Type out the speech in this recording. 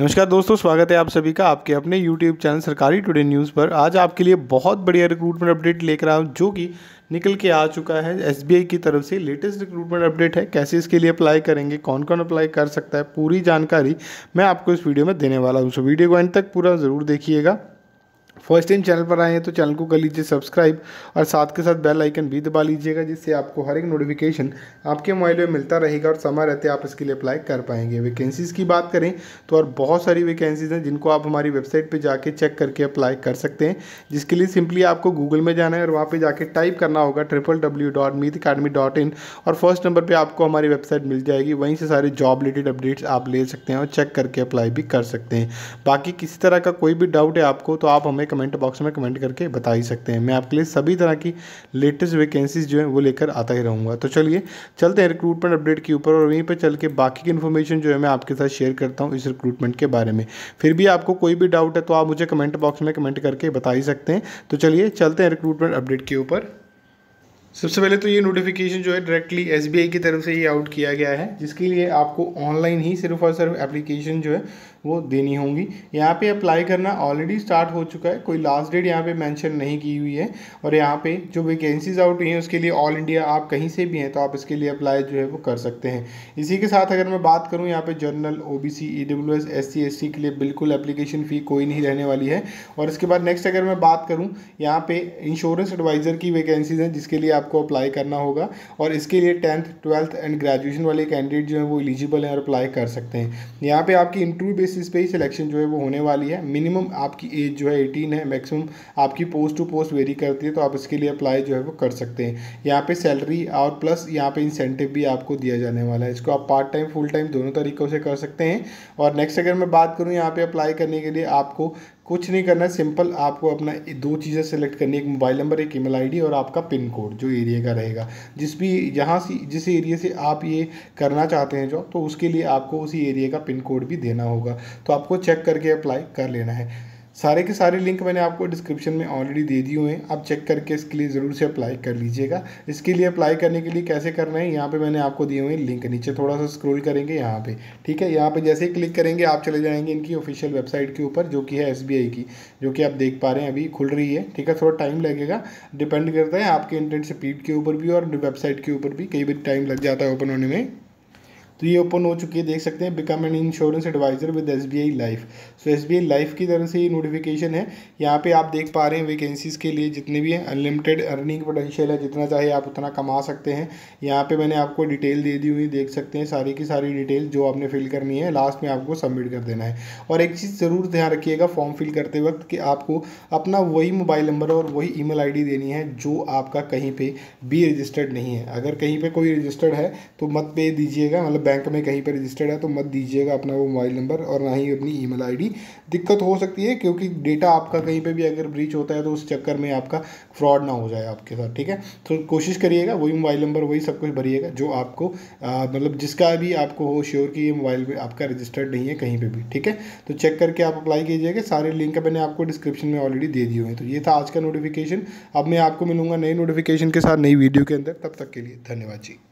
नमस्कार दोस्तों स्वागत है आप सभी का आपके अपने YouTube channel Sarkari today news पर आज आपके लिए बहुत बढ़िया रिक्रूटमेंट अपडेट लेकर आया हूँ जो कि निकल के आ चुका है एस की तरफ से लेटेस्ट रिक्रूटमेंट अपडेट है कैसे इसके लिए अप्लाई करेंगे कौन कौन अप्लाई कर सकता है पूरी जानकारी मैं आपको इस वीडियो में देने वाला हूँ सो वीडियो को एंड तक पूरा ज़रूर देखिएगा फर्स्ट टाइम चैनल पर आए हैं तो चैनल को कर लीजिए सब्सक्राइब और साथ के साथ बेल आइकन भी दबा लीजिएगा जिससे आपको हर एक नोटिफिकेशन आपके मोबाइल में मिलता रहेगा और समय रहते आप इसके लिए अप्लाई कर पाएंगे वैकेंसीज़ की बात करें तो और बहुत सारी वैकेंसीज़ हैं जिनको आप हमारी वेबसाइट पर जाके चेक करके अप्लाई कर सकते हैं जिसके लिए सिंपली आपको गूगल में जाना है और वहाँ पर जाके टाइप करना होगा triple W dot academy dot in और फर्स्ट नंबर पर आपको हमारी वेबसाइट मिल जाएगी वहीं से सारे जॉब रिलेटेड अपडेट्स आप ले सकते हैं और चेक करके अप्लाई भी कर सकते हैं बाकी किसी तरह का कोई भी डाउट है आपको तो आप हमें कमेंट बॉक्स में कमेंट करके बता ही सकते हैं मैं आपके लिए सभी तरह की लेटेस्ट वैकेंसीज जो है वो लेकर आता ही रहूँगा तो चलिए चलते हैं रिक्रूटमेंट अपडेट के ऊपर और वहीं पर चल के बाकी की इन्फॉर्मेशन जो है मैं आपके साथ शेयर करता हूँ इस रिक्रूटमेंट के बारे में फिर भी आपको कोई भी डाउट है तो आप मुझे कमेंट बॉक्स में कमेंट करके बता ही सकते हैं तो चलिए चलते हैं रिक्रूटमेंट अपडेट के ऊपर सबसे पहले तो ये नोटिफिकेशन जो है डायरेक्टली एस की तरफ से ये आउट किया गया है जिसके लिए आपको ऑनलाइन ही सिर्फ और सिर्फ एप्लीकेशन जो है वो देनी होगी यहाँ पे अप्लाई करना ऑलरेडी स्टार्ट हो चुका है कोई लास्ट डेट यहाँ पे मेंशन नहीं की हुई है और यहाँ पे जो वैकेंसीज आउट हुई हैं उसके लिए ऑल इंडिया आप कहीं से भी हैं तो आप इसके लिए अप्लाई जो है वो कर सकते हैं इसी के साथ अगर मैं बात करूँ यहाँ पर general O B C E W S S C S C के लिए बिल्कुल एप्लीकेशन फ़ी कोई नहीं रहने वाली है और इसके बाद नेक्स्ट अगर मैं बात करूँ यहाँ पर इंश्योरेंस एडवाइज़र की वैकेंसीज हैं जिसके लिए आपको अप्लाई करना होगा और इसके लिए टेंथ ट्वेल्थ एंड ग्रेजुएशन वाले कैंडिडेट जो है वो एलिजिबल हैं और अप्लाई कर सकते हैं यहाँ पे आपकी इंटरव्यू बेसिस पे ही सिलेक्शन जो है वो होने वाली है मिनिमम आपकी एज जो है एटीन है मैक्सिमम आपकी पोस्ट टू पोस्ट वेरी करती है तो आप इसके लिए अप्लाई जो है वो कर सकते हैं यहाँ पे सैलरी और प्लस यहाँ पर इंसेंटिव भी आपको दिया जाने वाला है इसको आप पार्ट टाइम फुल टाइम दोनों तरीक़ों से कर सकते हैं और नेक्स्ट अगर मैं बात करूँ यहाँ पर अप्लाई करने के लिए आपको कुछ नहीं करना है सिंपल आपको अपना दो चीज़ें सेलेक्ट करनी है एक मोबाइल नंबर एक ईमेल आईडी और आपका पिन कोड जो एरिया का रहेगा जिस भी जहाँ से जिस एरिया से आप ये करना चाहते हैं जॉब तो उसके लिए आपको उसी एरिया का पिन कोड भी देना होगा तो आपको चेक करके अप्लाई कर लेना है सारे के सारे लिंक मैंने आपको डिस्क्रिप्शन में ऑलरेडी दे दिए हुए हैं आप चेक करके इसके लिए ज़रूर से अप्लाई कर लीजिएगा इसके लिए अप्लाई करने के लिए कैसे करना है यहाँ पे मैंने आपको दिए हुए हैं लिंक नीचे थोड़ा सा स्क्रॉल करेंगे यहाँ पे ठीक है यहाँ पे जैसे ही क्लिक करेंगे आप चले जाएंगे इनकी ऑफिशियल वेबसाइट के ऊपर जो कि है एस की जो कि आप देख पा रहे हैं अभी खुल रही है ठीक है थोड़ा टाइम लगेगा डिपेंड करता है आपके इंटरनेट स्पीड के ऊपर भी और वेबसाइट के ऊपर भी कई बार टाइम लग जाता है ओपन होने में तो ये ओपन हो चुकी है देख सकते हैं become an insurance advisor with S B I life so S B I life की तरफ से ये नोटिफिकेशन है यहाँ पे आप देख पा रहे हैं वैकेंसीज़ के लिए जितने भी हैं अनलिमिटेड अर्निंग पोटेंशियल है जितना चाहे आप उतना कमा सकते हैं यहाँ पे मैंने आपको डिटेल दे दी हुई देख सकते हैं सारी की सारी डिटेल जो आपने फिल करनी है लास्ट में आपको सबमिट कर देना है और एक चीज़ ज़रूर ध्यान रखिएगा फॉर्म फिल करते वक्त कि आपको अपना वही मोबाइल नंबर और वही आई डी देनी है जो आपका कहीं पर भी रजिस्टर्ड नहीं है अगर कहीं पर कोई रजिस्टर्ड है तो मत पे दीजिएगा मतलब बैंक में कहीं पर रजिस्टर्ड है तो मत दीजिएगा अपना वो मोबाइल नंबर और ना ही अपनी ई मेल दिक्कत हो सकती है क्योंकि डेटा आपका कहीं पर भी अगर ब्रीच होता है तो उस चक्कर में आपका फ्रॉड ना हो जाए आपके साथ ठीक है तो कोशिश करिएगा वही मोबाइल नंबर वही सब कुछ भरिएगा जो आपको मतलब जिसका भी आपको हो श्योर कि ये मोबाइल पर आपका रजिस्टर्ड नहीं है कहीं पर भी ठीक है तो चेक करके आप अप्लाई कीजिएगा सारे लिंक मैंने आपको डिस्क्रिप्शन में ऑलरेडी दे दिए हैं तो ये था आज का नोटिफिकेशन अब मैं आपको मिलूंगा नई नोटिफिकेशन के साथ नई वीडियो के अंदर तब तक के लिए धन्यवाद जी